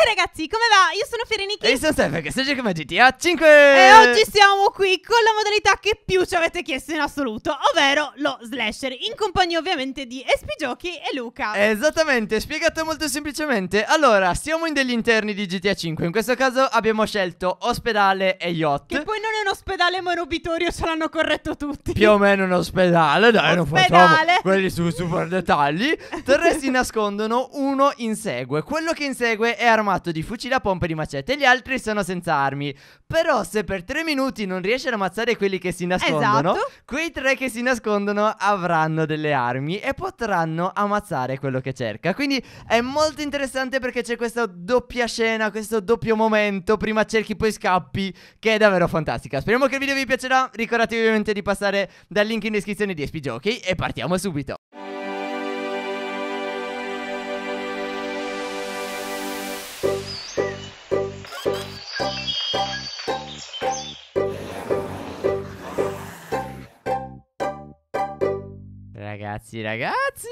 E eh, ragazzi, come va? Io sono Ferenichi E io sono Stefan, che sto giocando a GTA 5 E oggi siamo qui con la modalità che più ci avete chiesto in assoluto Ovvero lo slasher In compagnia ovviamente di SP Giochi e Luca Esattamente, spiegato molto semplicemente Allora, siamo in degli interni di GTA 5 In questo caso abbiamo scelto ospedale e yacht Che poi non è un ospedale ma un obitorio, ce l'hanno corretto tutti Più o meno un ospedale, dai ospedale. non facciamo quelli su super dettagli Terresti nascondono, uno insegue Quello che insegue è armato armato di fucile a pompa e di macete e gli altri sono senza armi. Però se per tre minuti non riesce ad ammazzare quelli che si nascondono, esatto. quei tre che si nascondono avranno delle armi e potranno ammazzare quello che cerca. Quindi è molto interessante perché c'è questa doppia scena, questo doppio momento, prima cerchi poi scappi, che è davvero fantastica. Speriamo che il video vi piacerà, ricordatevi ovviamente di passare dal link in descrizione di SP Jockey e partiamo subito. Ragazzi, ragazzi.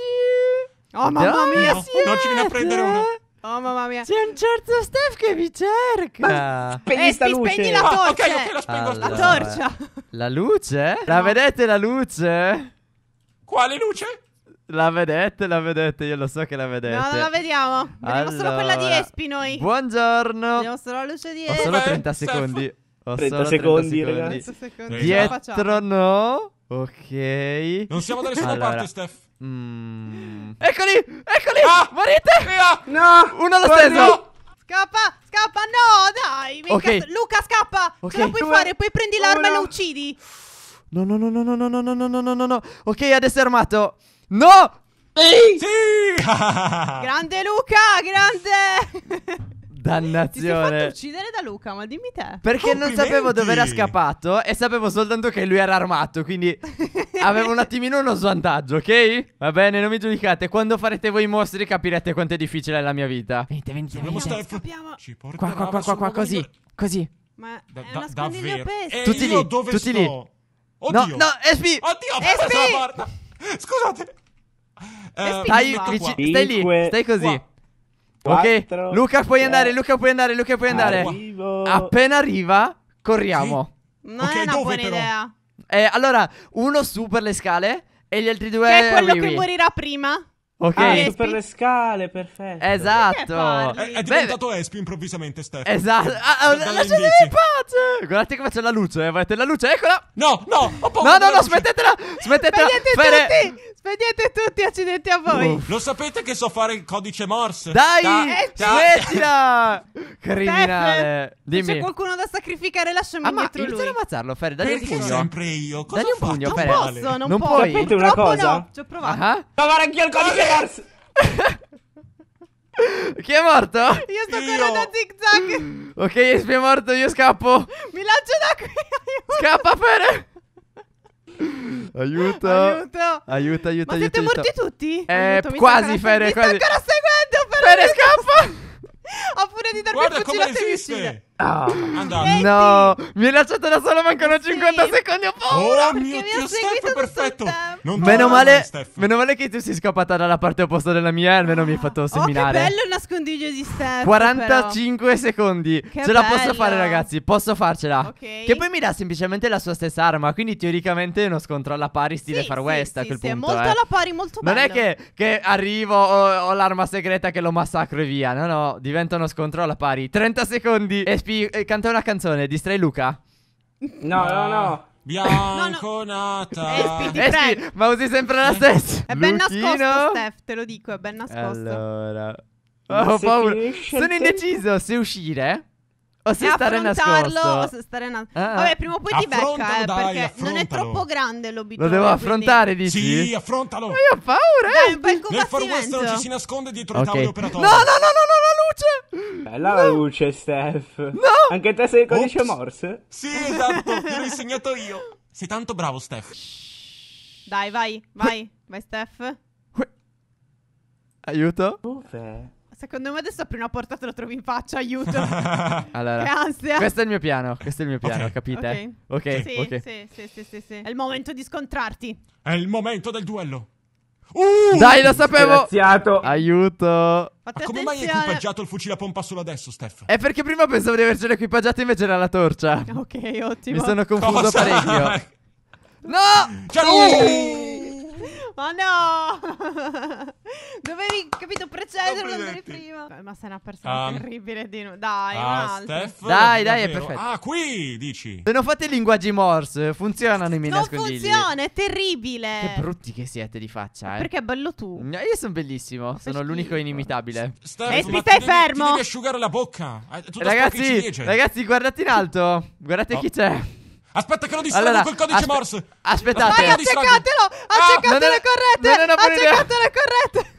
Oh mamma Dove mia, no, non ci viene a prendere uno. Oh mamma mia. C'è un certo Steph che vi cerca. Spegni, eh, sta luce. spegni la torcia. Ah, ok, ok, la spengo. Allora, la torcia. La luce? No. La vedete la luce? Quale luce? La vedete, la vedete, io lo so che la vedete. No, non la vediamo. Vediamo allora. solo quella di Espi noi. Buongiorno. Vediamo solo la luce di Espi. Ho solo 30 secondi. Ho 30 solo 30 secondi, ragazzi. 30 secondi. Ragazzi. Dietro no. Ok. Non siamo da nessuna allora. parte, Steph. Mm. Eccoli! Eccoli! Ah! Morite! Via! No! Uno allo stesso! Scappa! Scappa! No, dai! Okay. Luca, scappa! Okay. Cosa puoi Come... fare? Poi prendi l'arma oh, no. e lo uccidi! No, no, no, no, no, no, no, no, no, no, no, no. Ok, adesso è armato. No! Ehi! Sì! grande Luca, grande! Dannazione. Ti sei fatto uccidere da Luca, ma dimmi te. Perché non sapevo dove era scappato e sapevo soltanto che lui era armato, quindi avevo un attimino uno svantaggio, ok? Va bene, non mi giudicate. Quando farete voi i mostri capirete quanto è difficile la mia vita. Venite, venite, venite. Scappiamo. Ci qua, qua, qua, qua, qua, così, così. Ma da, è una davvero. Peste. Eh, tutti lì, tutti sto? lì. Oddio. No, no, SP. Oddio, SP. Scusate. Eh, stai, stai lì, stai così. Qua. Ok, Luca puoi andare, Luca puoi andare, Luca puoi andare. Arrivo. Appena arriva, corriamo. Non Ok, è una dove buona però? idea. Eh, allora, uno su per le scale e gli altri due... Che è quello Wii che morirà prima. Ok. Ah, su per le scale, perfetto. Esatto. parli? È, è Beh, diventato Espio improvvisamente, Stefano. Esatto. Ah, ah, lasciatemi in pace. Guardate come c'è la luce, eh. Volete la luce, eccola. No, no, ho paura No, no, no, smettetela. Smettetela. Vedete tutti? Spegnete tutti, accidenti a voi. Uff. Lo sapete che so fare il codice Morse? Dai, ta, ta, eh, Criminale. Dimmi. C'è qualcuno da sacrificare, lasciami ah, indietro ma, lui. a ammazzarlo, Fer, dagli Perché un pugno. sempre io? Cosa dagli un pugno, Fer. Non posso, non, non puoi. Sapete una cosa? No, ci ho provato. Uh ah, -huh. Ah. Provare anch'io il codice Morse. Chi è morto? Io sto io. correndo zig zag. ok, Espi è morto, io scappo. Mi lancio da qui. Scappa, Fer. Aiuto! Aiuto! Aiuto, aiuto, Ma aiuto, siete aiuto. morti tutti? Eh, aiuto, quasi, Fere, quasi. Mi sta ancora seguendo, Fere! Fere, scappa! Ho pure di darmi Guarda il fucile a vicine. Oh. No, mi hai lasciato da solo, mancano sì. 50 secondi. Ho paura. Oh mio Dio, Steph, perfetto. Meno male, Steph. meno, male, che tu sei scappata dalla parte opposta della mia. Almeno mi hai fatto seminare. Oh, che bello il nascondiglio di Steph. 45 però. secondi. Che Ce bello. la posso fare, ragazzi. Posso farcela. Okay. Che poi mi dà semplicemente la sua stessa arma. Quindi teoricamente è uno scontro alla pari, stile sì, Far West. Sì, a quel sì, punto, è molto eh. alla pari, molto non bello. Non è che, che arrivo, ho, ho, l'arma segreta che lo massacro e via. No, no, diventa uno scontro alla pari. 30 secondi. E Espi, eh, canta una canzone, distrai Luca. No, no, no. Bianco Bianconata. Espi, eh, ti eh, prego. ma usi sempre la stessa. È ben Luchino. nascosto, Steph, te lo dico, è ben nascosto. Allora. Oh, paura. Sono indeciso se uscire o se stare nascosto. O se stare nascosto. Ah, ah. Vabbè, prima o poi ti becca, eh, dai, perché affrontalo. non è troppo grande l'obiettivo. Lo devo affrontare, quindi... dici? Sì, affrontalo. Ma io ho paura. Dai, un bel Nel far west non ci si nasconde dietro okay. i tavoli operatori. No, no, no, no, no. no luce! Cioè, Bella no. la luce, Steph. No! Anche te sei il codice Ops. Morse? Sì, esatto, l'ho insegnato io. Sei tanto bravo, Steph. Dai, vai, vai, vai, Steph. Aiuto? Dov'è? Secondo me adesso apri una porta e te lo trovi in faccia, aiuto. allora, che ansia. Questo è il mio piano, questo è il mio piano, okay. capite? Ok, okay. Sì, okay. Sì, sì, sì, sì, sì. È il momento di scontrarti. È il momento del duello. Uh, Dai, lo sapevo! Graziato. Aiuto! Ma come mai hai equipaggiato il fucile a pompa solo adesso, Steph? È perché prima pensavo di avercelo equipaggiato, invece era la torcia. Ok, ottimo. Mi sono confuso Cosa? parecchio. no! Ciao! Uh! Ma oh, no! Dovevi, capito, precederlo andare prima. ma sei una persona um, terribile, Dino. Dai, uh, Steph, Dai, dai, davvero. è ah, perfetto. Ah, qui, dici. Se non fate i linguaggi morse, funzionano i miei non nascondigli. Non funziona, è terribile. Che brutti che siete di faccia, eh. Perché è bello tu. io sono bellissimo, eh, ma sono l'unico inimitabile. e ti stai fermo. ti devi asciugare la bocca. Eh, ragazzi, ragazzi, guardate in alto. Guardate chi c'è. Aspetta che lo distraggo allora, col codice aspe- Morse. Aspettate. Vai, azzeccatelo. Azzeccate ah, le corrette. Non azzeccate le corrette.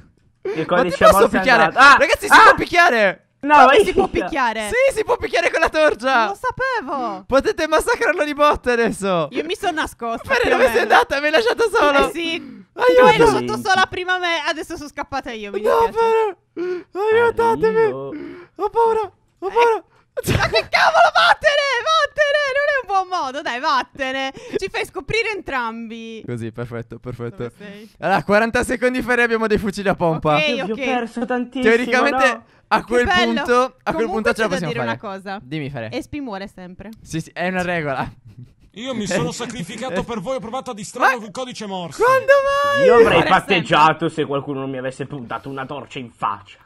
Il codice Ma posso picchiare. Ah, Ragazzi, si ah, può picchiare. No, ma si può picchiare. Sì, si può picchiare con la torcia. Non lo sapevo. Potete massacrarlo di botte adesso. Io mi sono nascosto. Fede, dove sei andata? Mi hai lasciato solo. Eh sì. Aiuto. Tu hai lasciato sola prima me. Adesso sono scappata io. Mi no, dispiace. Aiutatemi. Ho paura. Ho paura. Eh. Ma che cavolo, vattene, vattene, non è un buon modo, dai, vattene. Ci fai scoprire entrambi. Così, perfetto, perfetto. Allora, 40 secondi ferri abbiamo dei fucili a pompa. Ok, ok. Ho perso tantissimo, Teoricamente... No. A quel punto, a Comunque quel punto ce la possiamo fare dire fare. dire una cosa. Dimmi fare. Espi muore sempre. Sì, sì, è una regola. Io mi sono sacrificato per voi, ho provato a distrarre il codice morso. Quando mai? Io avrei patteggiato se qualcuno non mi avesse puntato una torcia in faccia.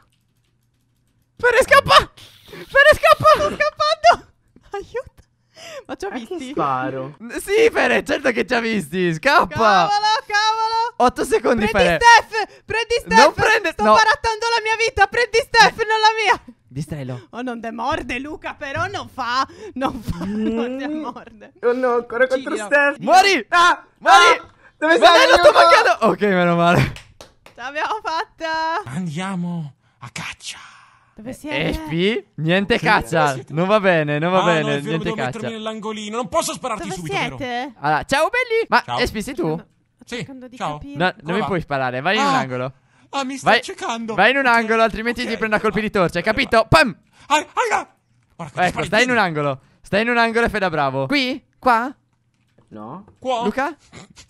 Per scappare! Fere sto scappando! Aiuto! Ma ci ha visti? Sparo. Sì, Fere, certo che ci ha visti. Scappa! Cavolo, cavolo! 8 secondi, prendi Fere. Steph! Prendi Steph! Non prende... Sto no. barattando la mia vita! Prendi Steph, non la mia! Distrello. Oh, non demorde, Luca, però non fa. Non fa. Mm. Non demorde. Oh no, ancora contro Cigno. Steph. Muori! Ah! ah Muori! Ah. Dove Ma sei? Ma sto mancato. Ok, meno male. Ce l'abbiamo fatta! Andiamo a caccia! Dove eh, siete? Espi, eh, niente caccia. Non va bene, non va ah, bene. No, niente caccia. mettermi nell'angolino. Non posso spararti Dove subito, siete? Allora, ciao belli. Ma ciao. Espi, eh, sei tu? Sì, ciao. No, non mi puoi sparare, vai ah. in un ah, angolo. Ah, mi stai cercando. Vai in un angolo, altrimenti okay, ti prendo a colpi di torcia, hai capito? Pam! Ah, ecco, stai in un angolo. Stai in un angolo e fai da bravo. Qui? Qua? No. Qua. Luca?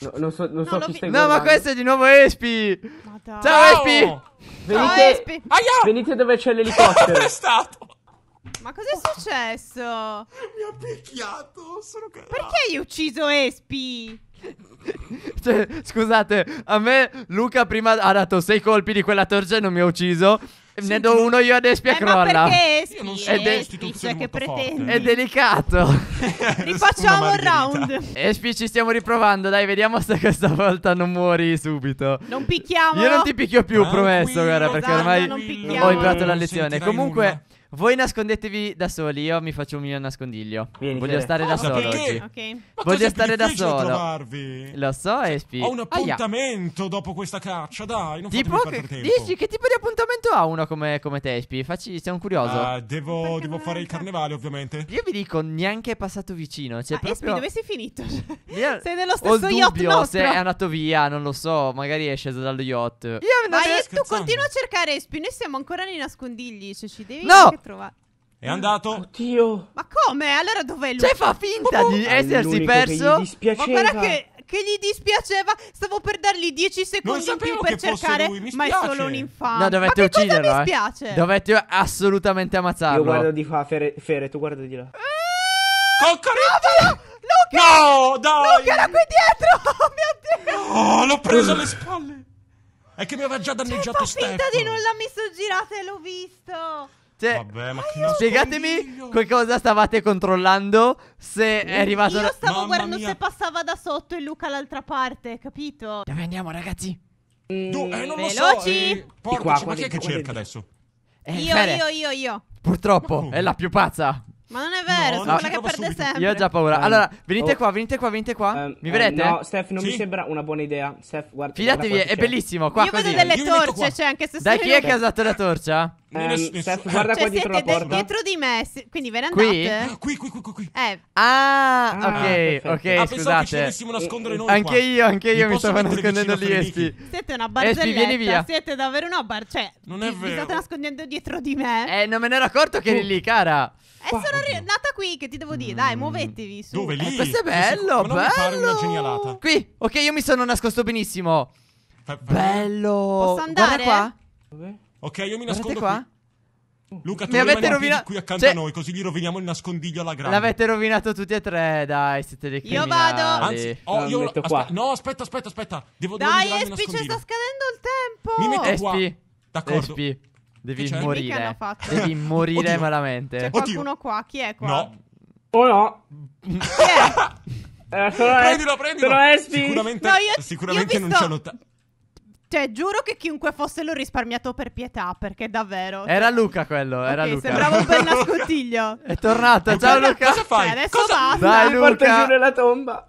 No, non so, non no, so chi vi- stai No, ma questo è di nuovo Espi. Ciao, Ciao! Espi. Ciao, Venite, Espi. Aia! venite dove c'è l'elicottero. Arrestato! Ma cos'è successo? Mi ha picchiato! Sono cagato! Perché hai ucciso Espi? Cioè, scusate, a me Luca prima ha dato sei colpi di quella torcia e non mi ha ucciso. Sì, ne do uno io adesso e eh, crolla. Io non so, è de- Espiccia che pretende. È delicato. Rifacciamo un round. Espi, eh, ci stiamo riprovando. Dai, vediamo se questa volta non muori subito. Non picchiamo. Io non ti picchio più, promesso. Guarda, perché ormai ho imparato la lezione. Comunque. Nulla. Voi nascondetevi da soli, io mi faccio un mio nascondiglio. Vieni, Voglio stare ah, da solo oggi. Okay. Voglio stare da solo. Trovarvi? Lo so, cioè, Espi. Ho un appuntamento Aia. dopo questa caccia, dai, non tipo che, tempo. Dici che tipo di appuntamento ha uno come, come te, Espi? Facci, siamo curiosi. Uh, ah, devo, devo fare il carnevale, ovviamente. Io vi dico, neanche è passato vicino, cioè ah, proprio... Espi, dove sei finito? Sei nello stesso yacht dubbio nostro. se è andato via, non lo so, magari è sceso dallo yacht. Io non Vai, tu continua a cercare Espi, noi siamo ancora nei nascondigli, cioè ci devi No! trova. È andato. Oddio. Ma come? Allora dov'è lui? Cioè fa finta di essersi perso. Che ma guarda che, che gli dispiaceva. Stavo per dargli 10 secondi in più per cercare. ma è solo un infame. No, dovete ma ucciderlo. Mi eh. spiace. Dovete assolutamente ammazzarlo. Io guardo di qua, Fere, Fere tu guarda di là. Ah! Coccoretti! No, no, dai! Luca era qui dietro! Oh, Mio Dio! Oh, l'ho preso alle spalle! È che mi aveva già danneggiato cioè, Stefano. finta di nulla, mi sono girata e l'ho visto. Cioè, Vabbè, ma che spiegatemi che cosa stavate controllando se è arrivato. Io la... stavo Mamma guardando mia. se passava da sotto e Luca all'altra parte, capito? Dove andiamo, ragazzi? Mm, eh, non veloci! Lo so, eh, portaci, qua, ma chi è che cerca adesso? Eh, io, fere. io, io, io. Purtroppo, è la più pazza. Ma non è vero, no, sono quella che perde subito. sempre. Io ho già paura. Um, allora, venite oh. qua, venite qua, venite qua. Um, mi um, vedete? Um, no, Steph, non sì. mi sembra una buona idea. Steph, guarda. Fidatevi, guarda è bellissimo. Qua, Io così. vedo delle torce, cioè, anche se Dai, chi è che ha usato la torcia? Um, Seth, guarda cioè, qua dietro la porta. dietro di me, quindi ve ne andate? Ah, qui, qui, qui, qui. qui. Eh. Ah, ah, ok, perfetto. ok, ah, scusate. Che ci nascondere eh, noi anche qua. io, anche io mi, mi stavo nascondendo lì, Espi. Siete una barzelletta, Espi, vieni via. siete davvero una bar... Cioè, non è vero. vi state nascondendo dietro di me. Eh, non me ne ero accorto che eri oh. lì, cara. E eh, wow, sono arri- qui, che ti devo dire. Dai, mm. muovetevi su. Dove lì? Eh, questo è bello, bello. Non fare una genialata. Qui. Ok, io mi sono nascosto benissimo. Bello. Posso andare? Guarda qua. Dove? Ok, io mi nascondo Guardate qua. Qui. Luca, tu mi avete rovinato qui accanto cioè... a noi, così gli roviniamo il nascondiglio alla grande. L'avete rovinato tutti e tre, dai, siete dei criminali. Io vado. Anzi, oh, io metto aspe- No, aspetta, aspetta, aspetta. Devo Dai, Espi, ci sta scadendo il tempo. Mi metto qua. Espi. D'accordo. Espi. Devi morire. Devi morire Oddio. malamente. C'è qualcuno Oddio. qua? Chi è qua? No. Oh no. Chi è? Eh, sono prendilo, prendilo. Sono Espi. Sicuramente, no, io, sicuramente io non c'è lotta. Cioè, giuro che chiunque fosse l'ho risparmiato per pietà, perché davvero. Era cioè Luca quello, era okay, Luca. Sembrava un bel nascondiglio. È tornato, ciao Luca. Cosa fai? Cioè, adesso cosa... basta. Dai, Luca. giù nella tomba.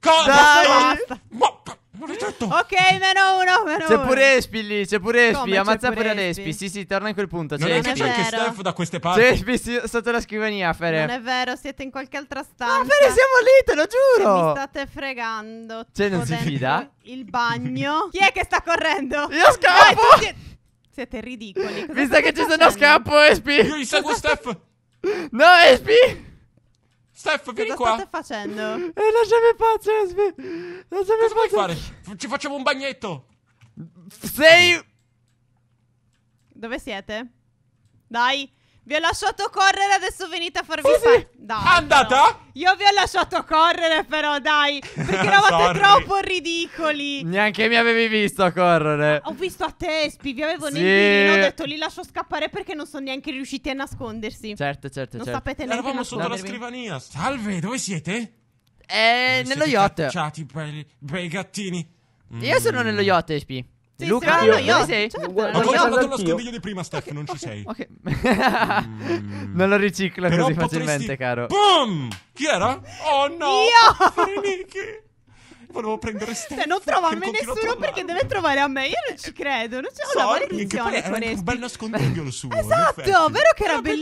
Cosa? Dai. Basta. Ma Certo. Ok, meno uno, meno C'è pure Espi lì, c'è pure Espi, ammazza pure pure Espi? Sì, sì, torna in quel punto. C'è è Espi. c'è anche Steph da queste parti. C'è Espi sotto la scrivania, Fere. Non è vero, siete in qualche altra stanza. Ma Fere, siamo lì, te lo giuro. Mi state fregando. Cioè, non si fida? Il bagno. Chi è che sta correndo? Io scappo! Vai, tutti- Siete ridicoli. Cosa Visto che ci sono scappo, Espi. Io gli seguo Steph. No, Espi! Steph, vieni Cosa qua. Cosa state facendo? E eh, lasciami pazzo, Esme. Eh, lasciami Cosa pazzo. vuoi fare? Ci facciamo un bagnetto. Sei... Dove siete? Dai. Vi ho lasciato correre, adesso venite a farvi sì, fare. Sì. Andata? Però. Io vi ho lasciato correre, però, dai. Perché eravate troppo ridicoli. Neanche mi avevi visto correre. Ho visto a te, Spi. Vi avevo sì. nel Ho detto li lascio scappare perché non sono neanche riusciti a nascondersi. Certo, certo. Non certo. sapete neanche. Eravamo sotto la scrivania. Salve, dove siete? Eh, dove nello siete yacht. Cacciati, bei, bei gattini. Mm. Io sono mm. nello yacht, Spi. Sì, Luca? Sì, io, io, sei? Certo, Ho controllato lo scondiglio di prima, Steph, okay, non ci sei. Okay. mm. non lo riciclo Però così potresti... facilmente, caro. Boom! Chi era? Oh no! Io! Fireniki! volevo prendere Steph. Cioè, non trova a me nessuno perché deve trovare a me. Io non ci cioè, credo. Non c'è una maledizione con Espi. un bel nascondiglio lo suo. Esatto, vero che era, era bellissimo.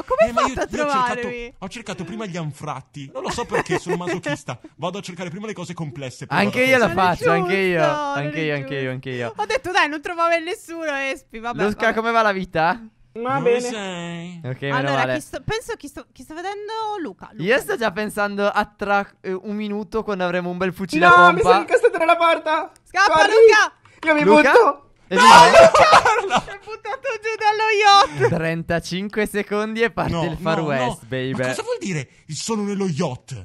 bellissimo. Eh, come eh, hai fatto io, a trovarmi? Ho cercato, ho cercato prima gli anfratti. Non lo so perché sono masochista. Vado a cercare prima le cose complesse. Anche io la faccio, anche io. Anche io, anche io, anche io. Ho detto dai, non trovavo nessuno Espi, vabbè. Lusca, come va la vita? Va bene. Ok, Okay, allora, vale. chi sto, penso chi sto, chi sto vedendo Luca, Luca, Io sto già pensando a tra eh, un minuto quando avremo un bel fucile no, a pompa. mi sono incastrato nella porta. Scappa, Guardi. Luca. Io mi Luca? butto. No, no, no. buttato giù dallo yacht. 35 secondi e parte no, il Far West, baby. Ma cosa vuol dire? Sono nello yacht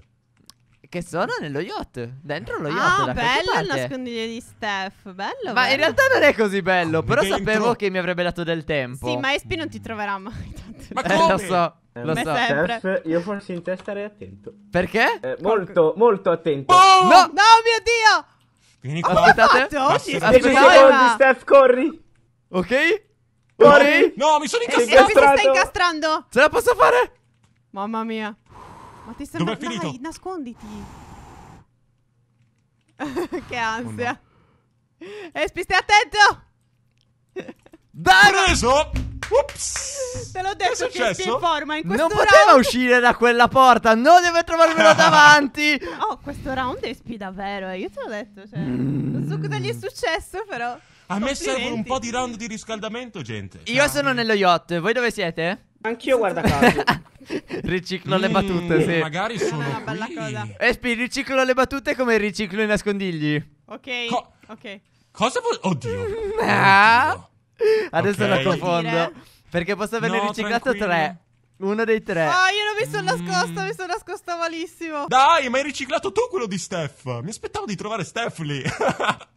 che sono nello yacht. Dentro lo yacht. Ah, da bello il nascondiglio di Steph. Bello. Ma bello. in realtà non è così bello. Oh, però dentro. sapevo che mi avrebbe dato del tempo. Sì, ma Espi non ti troverà mai. Tanto. Eh, ma come? Eh, lo so. lo so. Steph, io forse in te starei attento. Perché? Eh, molto, molto attento. Oh! No! no, mio dio! Vieni qua. Aspettate. Oggi, Aspettate. secondi, Steph, corri. Ok? Corri. No, mi sono incastrato. Espi si sta incastrando. Ce la posso fare? Mamma mia. Ma ti sembra... Dove Dai, nasconditi. che ansia. Oh no. Eh, stai attento! Dai! Preso! Ups! Te l'ho detto che, che si informa in questo Non round... poteva uscire da quella porta, non deve trovarmelo davanti! Oh, questo round è spi davvero, eh, io te l'ho detto, cioè... Mm. Non so cosa gli è successo, però... A me serve un po' di round di riscaldamento, gente. Io Dai. sono nello yacht, voi dove siete? Anch'io, guarda caso. riciclo le battute, mm. sì. Eh, magari sono una bella qui. cosa. Espi, eh, riciclo le battute come riciclo i nascondigli. Ok. Co- ok. Cosa vuol... Oddio. Oddio. Ah. Adesso okay. la confondo. Perché posso averne no, riciclato tranquillo. tre. Uno dei tre. Ah, io non mi sono nascosta, mm. mi sono nascosta malissimo. Dai, ma hai riciclato tu quello di Steph. Mi aspettavo di trovare Steph lì.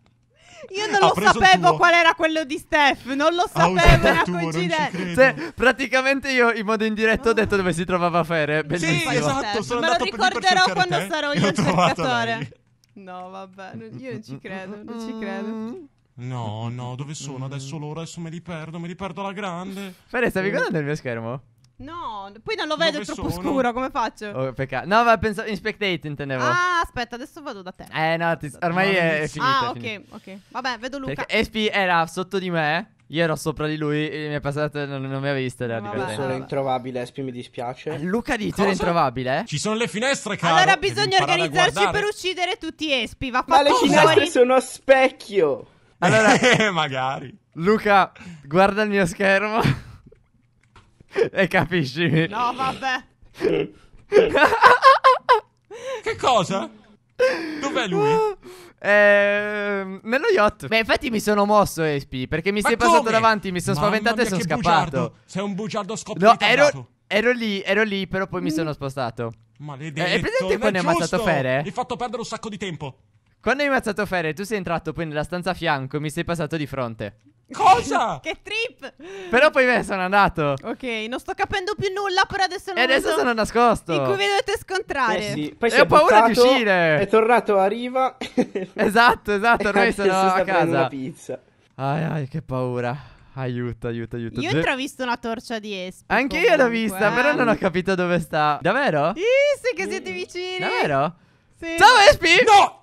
Io eh, non ha lo sapevo qual era quello di Steph, non lo sapevo, era tuo, coincidenza. Cioè, praticamente io in modo indiretto ho detto dove si trovava Fere. Bellissimo. Sì, esatto, sono Me lo ricorderò quando te, sarò io il cercatore. No, vabbè, io non ci credo, non ci credo. No, no, dove sono? Adesso loro, adesso me li perdo, me li perdo alla grande. Fere, stavi eh. guardando il mio schermo? No, poi non lo vedo, è troppo sono? scuro, come faccio? Oh, peccato. No, ma pensavo in spectate intendevo. Ah, aspetta, adesso vado da te. Eh no, ti... ormai no, è, ah, è finita. Ah, è finita. ok, ok. Vabbè, vedo Luca. Perché SP era sotto di me. Io ero sopra di lui e mi è passato non, non mi ha visto da Io sono introvabile, Espi, mi dispiace. Ah, Luca di tu eri introvabile? Ci sono le finestre, caro. Allora bisogna organizzarci per uccidere tutti Espi, va fatto Ma le finestre fuori. sono a specchio. Allora, magari. Luca, guarda il mio schermo. E capisci? No, vabbè. che cosa? Dov'è lui? Eh, nello yacht. Beh, infatti mi sono mosso, Espi, perché mi Ma sei passato davanti, mi sono spaventato e sono scappato. bugiardo. Sei un bugiardo scoppio No, ero, ero lì, ero lì, però poi mi mm. sono spostato. Maledetto. Eh, è presente quando hai ammazzato Fere? Mi hai fatto perdere un sacco di tempo. Quando hai ammazzato Fere, tu sei entrato poi nella stanza a fianco e mi sei passato di fronte. Cosa? che trip! Però poi me sono andato. Ok, non sto capendo più nulla, però adesso non E adesso sono nascosto. In cui vi dovete scontrare. Eh sì. Poi e ho paura di uscire. È tornato a riva. esatto, esatto, ormai sono a casa. Una pizza. Ai ai, che paura. Aiuto, aiuto, aiuto. Io ho intravisto una torcia di Esp. Anche io l'ho vista, però eh. non ho capito dove sta. Davvero? Sì, sì che siete vicini. Davvero? Sì. Ciao Espi! No!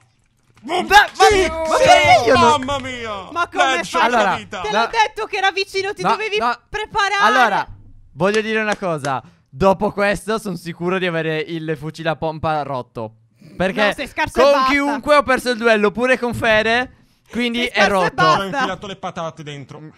Beh, sì, ma, ma sì, non... mamma mia! Ma come fai? Allora, te l'ho no, detto che era vicino, ti no, dovevi no. preparare. Allora, voglio dire una cosa. Dopo questo sono sicuro di avere il fucile a pompa rotto. Perché no, con chiunque ho perso il duello, pure con Fede. Quindi è rotto. Ho infilato le patate dentro. Mm,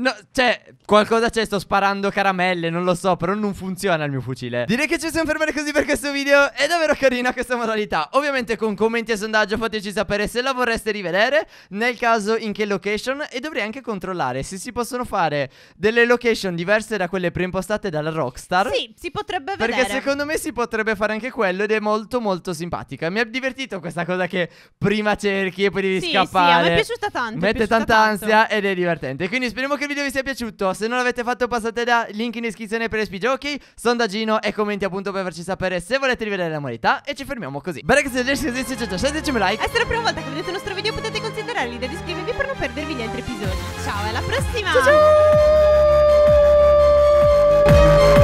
no, cioè, qualcosa c'è, sto sparando caramelle, non lo so, però non funziona il mio fucile. Direi che ci siamo fermati così per questo video. È davvero carina questa modalità. Ovviamente con commenti e sondaggio fateci sapere se la vorreste rivedere, nel caso in che location e dovrei anche controllare se si possono fare delle location diverse da quelle preimpostate dalla Rockstar. Sì, si potrebbe vedere. Perché secondo me si potrebbe fare anche quello ed è molto molto simpatica. Mi ha divertito questa cosa che prima cerchi e poi devi sì, scappare. Sì, a me piaciuta tanto. Mette piaciuta tanta tanto. ansia ed è divertente. Quindi speriamo che il video vi sia piaciuto. Se non l'avete fatto, passate da link in descrizione per Espigiochi, sondaggino e commenti appunto per farci sapere se volete rivedere la moneta. E ci fermiamo così. Bene che se riesci così, se c'è, scendeci un like. E se è la prima volta che vedete il nostro video, potete considerare l'idea di iscrivervi per non perdervi gli altri episodi. Ciao, alla prossima! Ciao! ciao!